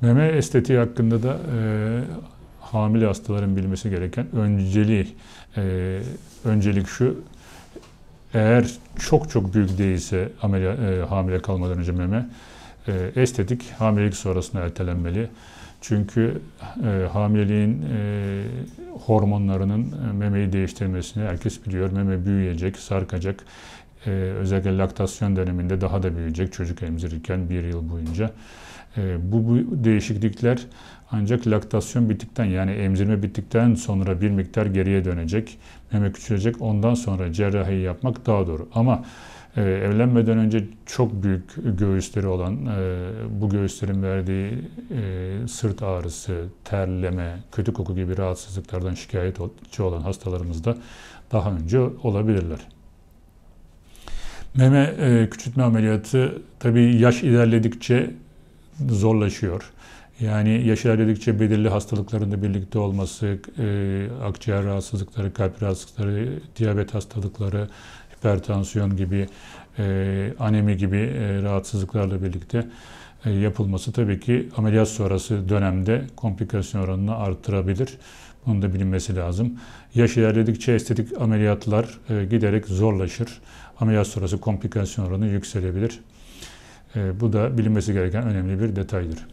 Meme estetiği hakkında da e, hamile hastaların bilmesi gereken önceli e, öncelik şu. Eğer çok çok büyük değilse ameliyat, e, hamile kalmadan önce meme e, estetik hamilelik sonrasında ertelenmeli. Çünkü e, hamileliğin e, hormonlarının e, memeyi değiştirmesini herkes biliyor. Meme büyüyecek, sarkacak. E, özellikle laktasyon döneminde daha da büyüyecek çocuk emzirirken bir yıl boyunca. Ee, bu, bu değişiklikler ancak laktasyon bittikten yani emzirme bittikten sonra bir miktar geriye dönecek. Meme küçülecek. Ondan sonra cerrahi yapmak daha doğru. Ama e, evlenmeden önce çok büyük göğüsleri olan e, bu göğüslerin verdiği e, sırt ağrısı, terleme, kötü koku gibi rahatsızlıklardan şikayetçi olan hastalarımızda daha önce olabilirler. Meme e, küçültme ameliyatı tabii yaş ilerledikçe zorlaşıyor. Yani yaş ilerledikçe belirli hastalıkların da birlikte olması, e, akciğer rahatsızlıkları, kalp rahatsızlıkları, diyabet hastalıkları, hipertansiyon gibi, e, anemi gibi e, rahatsızlıklarla birlikte e, yapılması tabii ki ameliyat sonrası dönemde komplikasyon oranını arttırabilir. Bunun da bilinmesi lazım. Yaş ilerledikçe estetik ameliyatlar e, giderek zorlaşır. Ameliyat sonrası komplikasyon oranı yükselebilir. Ee, bu da bilinmesi gereken önemli bir detaydır.